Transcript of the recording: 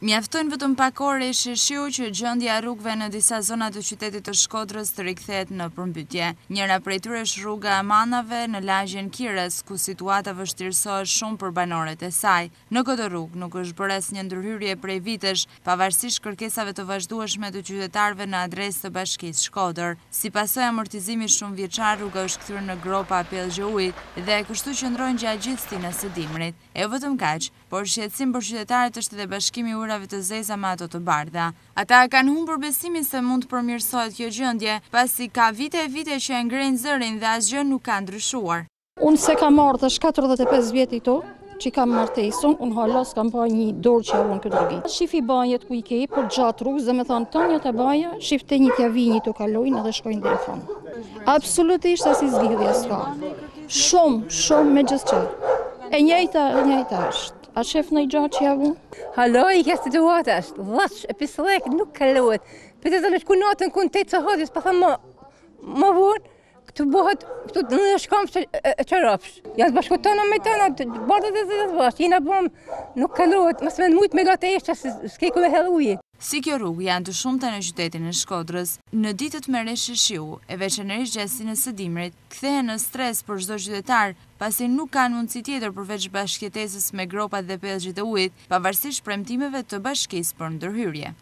Mjaftojnë vëtëm pakore e shëshiu që gjëndja rrugve në disa zonat të qytetit të shkodrës të rikthet në përmbytje. Njëra prejtyr është rruga Amanave në lajën Kires, ku situata vështirësoj shumë për banorët e saj. Në këtë rrug nuk është bërës një ndërhyrje prej vitesh, pavarësish kërkesave të vazhdueshme të qytetarve në adres të bashkis shkodrë. Si pasoj amortizimi shumë vjeqar rruga është këthyrë në gropa apel gjëuit dhe kështu qëndrojnë gjagjistin e jo së dimrit. E por emrave të zeza me ato të bardha. Ata kanë humë për besimin se mund të përmirësohet kjo gjëndje, pasi ka vite e vite që e ngrenë zërin dhe asgjë nuk kanë ndryshuar. Unë se kam marrë të 45 vjeti tu, që kam marrë të isun, unë halos kam pa një dorë që unë këtë rëgjit. Shifi banjet ku i kej, për gjatë rrugë, zë me thonë të një të baje, shifë të një tja vini të kalojnë edhe shkojnë dhe fanë. Absolutisht asë i zgjidhja s'ka. Shumë, shumë me gjithë qërë. E njëjta, njëjta është. A shef në i gjatë që javu? Halo, i kështë të duatë është, dhash, e nuk kalohet. Për të zëmë është ku natën, ku në tecë hodhjës, për thëmë më vërë, këtu bëhet, këtu në në shkëm për që rapsh. Janë të bashkotona me të në të bërë dhe dhe dhe dhe dhe dhe dhe dhe dhe dhe dhe dhe dhe dhe dhe dhe dhe dhe dhe Si kjo rrugë janë të shumë të në qytetin e shkodrës, në ditët me reshë shiu e veçenërish gjestin e sëdimrit, kthehen në stres për shdo qytetar, pasi nuk kanë mundësi tjetër përveç bashkjetesis me gropat dhe pëllgjit e ujt, pavarësish premtimeve të bashkis për ndërhyrje.